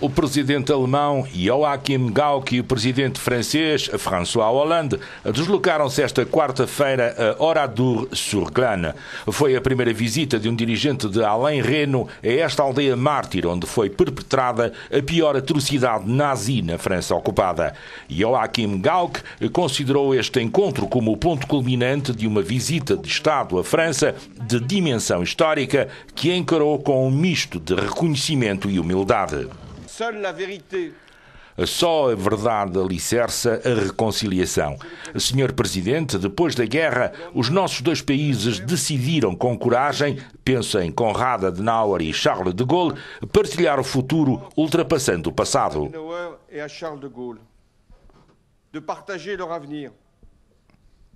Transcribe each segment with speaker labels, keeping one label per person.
Speaker 1: o presidente alemão Joachim Gauck e o presidente francês François Hollande deslocaram-se esta quarta-feira a Oradour-sur-Glane. Foi a primeira visita de um dirigente de Alain Reno a esta aldeia mártir onde foi perpetrada a pior atrocidade nazi na França ocupada. Joachim Gauck considerou este encontro como o ponto culminante de uma visita de Estado à França de dimensão histórica que encarou com um misto de reconhecimento e humildade. Só a verdade alicerça a reconciliação. Senhor Presidente, depois da guerra, os nossos dois países decidiram com coragem, pensem Konrad Adenauer e Charles de Gaulle, partilhar o futuro ultrapassando o passado. Charles De partager leur avenir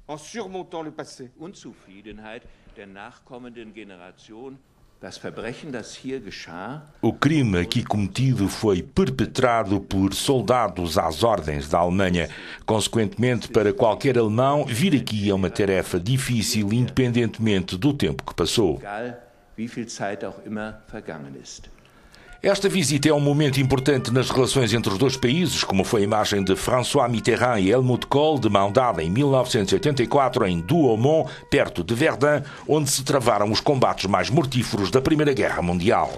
Speaker 1: en surmontant le passé. Unzufriedenheit der nachkommenden Generation o crime aqui cometido foi perpetrado por soldados às ordens da Alemanha. Consequentemente, para qualquer alemão, vir aqui é uma tarefa difícil, independentemente do tempo que passou. Esta visita é um momento importante nas relações entre os dois países, como foi a imagem de François Mitterrand e Helmut Kohl de mão dada em 1984 em Douaumont, perto de Verdun, onde se travaram os combates mais mortíferos da Primeira Guerra Mundial.